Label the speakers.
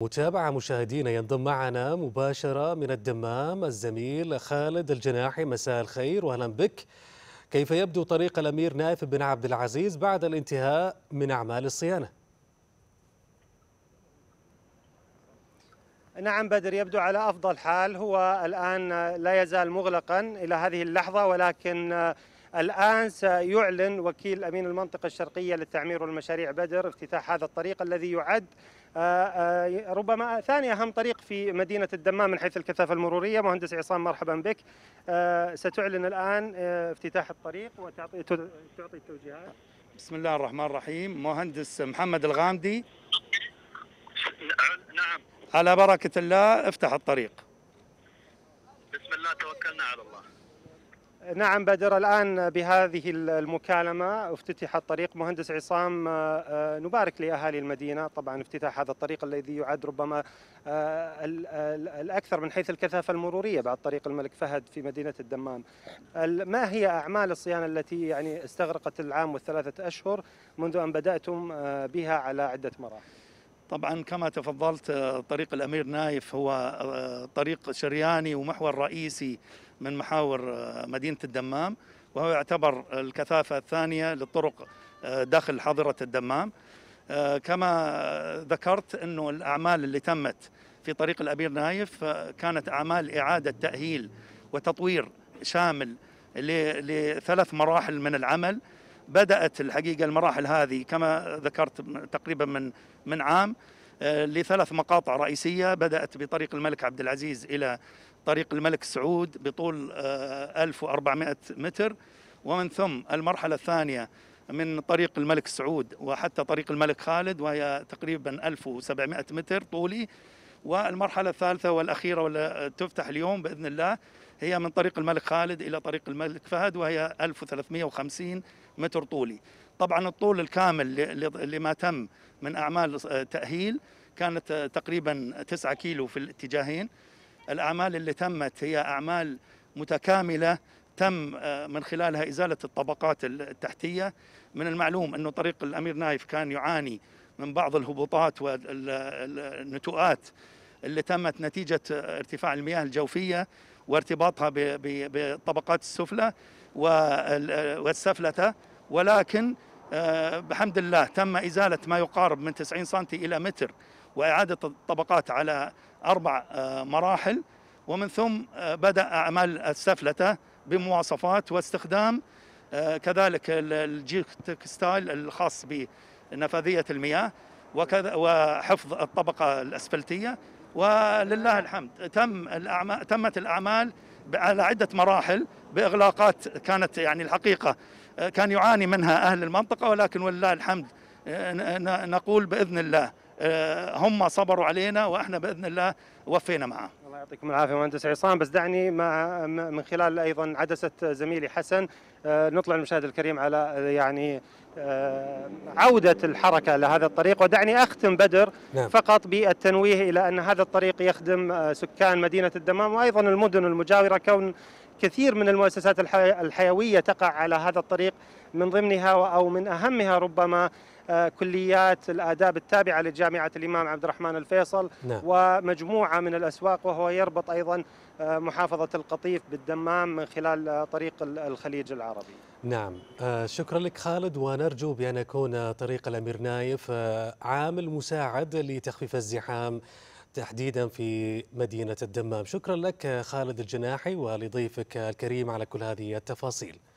Speaker 1: متابعة مشاهدينا ينضم معنا مباشرة من الدمام الزميل خالد الجناحي مساء الخير وأهلا بك كيف يبدو طريق الأمير نايف بن عبد العزيز بعد الانتهاء من أعمال الصيانة؟
Speaker 2: نعم بدر يبدو على أفضل حال هو الآن لا يزال مغلقا إلى هذه اللحظة ولكن الآن سيعلن وكيل أمين المنطقة الشرقية للتعمير والمشاريع بدر افتتاح هذا الطريق الذي يعد آه، آه، ربما ثاني أهم طريق في مدينة الدمام من حيث الكثافة المرورية مهندس عصام مرحبا بك آه، ستعلن الآن افتتاح الطريق وتعطي تعطي التوجيهات
Speaker 3: بسم الله الرحمن الرحيم مهندس محمد الغامدي نعم،, نعم على بركة الله افتح الطريق بسم الله توكلنا على
Speaker 1: الله
Speaker 2: نعم بدر الآن بهذه المكالمة افتتح الطريق مهندس عصام آه، آه، نبارك لأهالي المدينة طبعا افتتاح هذا الطريق الذي يعد ربما آه، الأكثر من حيث الكثافة المرورية بعد طريق الملك فهد في مدينة الدمام ما هي أعمال الصيانة التي يعني استغرقت العام والثلاثة أشهر منذ أن بدأتم بها على عدة مراحل
Speaker 3: طبعا كما تفضلت آه، طريق الامير نايف هو آه، طريق شرياني ومحور رئيسي من محاور آه، مدينه الدمام وهو يعتبر الكثافه الثانيه للطرق داخل حاضره الدمام كما ذكرت انه الاعمال اللي تمت في طريق الامير نايف كانت اعمال اعاده تاهيل وتطوير شامل لثلاث مراحل من العمل بدات الحقيقه المراحل هذه كما ذكرت تقريبا من من عام آه، لثلاث مقاطع رئيسيه بدات بطريق الملك عبد العزيز الى طريق الملك سعود بطول 1400 آه، متر ومن ثم المرحله الثانيه من طريق الملك سعود وحتى طريق الملك خالد وهي تقريبا 1700 متر طولي والمرحلة الثالثة والأخيرة والتي تفتح اليوم بإذن الله هي من طريق الملك خالد إلى طريق الملك فهد وهي 1350 متر طولي طبعا الطول الكامل لما تم من أعمال تأهيل كانت تقريبا 9 كيلو في الاتجاهين الأعمال اللي تمت هي أعمال متكاملة تم من خلالها إزالة الطبقات التحتية من المعلوم أنه طريق الأمير نايف كان يعاني من بعض الهبوطات والنتوءات اللي تمت نتيجة ارتفاع المياه الجوفية وارتباطها بالطبقات السفلى والسفلتة ولكن آه، بحمد الله تم إزالة ما يقارب من 90 سم إلى متر وإعادة الطبقات على أربع آه، مراحل ومن ثم آه، بدأ أعمال السفلتة بمواصفات واستخدام كذلك الجيك تكستايل الخاص به نفاذية المياه وكذا وحفظ الطبقة الأسفلتية ولله الحمد تم الأعمال تمت الأعمال على عدة مراحل بإغلاقات كانت يعني الحقيقة آه، كان يعاني منها أهل المنطقة ولكن ولله الحمد آه، نقول بإذن الله آه، هم صبروا علينا وإحنا بإذن الله وفينا معهم
Speaker 2: الله يعطيكم العافيه مهندس عصام بس دعني مع من خلال ايضا عدسه زميلي حسن آه، نطلع المشاهد الكريم على يعني آه، عودة الحركة لهذا الطريق ودعني أختم بدر نعم. فقط بالتنويه إلى أن هذا الطريق يخدم آه، سكان مدينة الدمام وأيضا المدن المجاورة كون كثير من المؤسسات الحيوية تقع على هذا الطريق من ضمنها أو من أهمها ربما كليات الآداب التابعة لجامعة الإمام عبد الرحمن الفيصل نعم. ومجموعة من الأسواق وهو يربط أيضا آه، محافظة القطيف بالدمام من خلال آه، طريق الخليج العربي
Speaker 1: نعم آه، شكرا لك خالد ونرجو بأن يكون طريق الأمير نايف عامل مساعد لتخفيف الزحام تحديدا في مدينة الدمام شكرا لك خالد الجناحي ولضيفك الكريم على كل هذه التفاصيل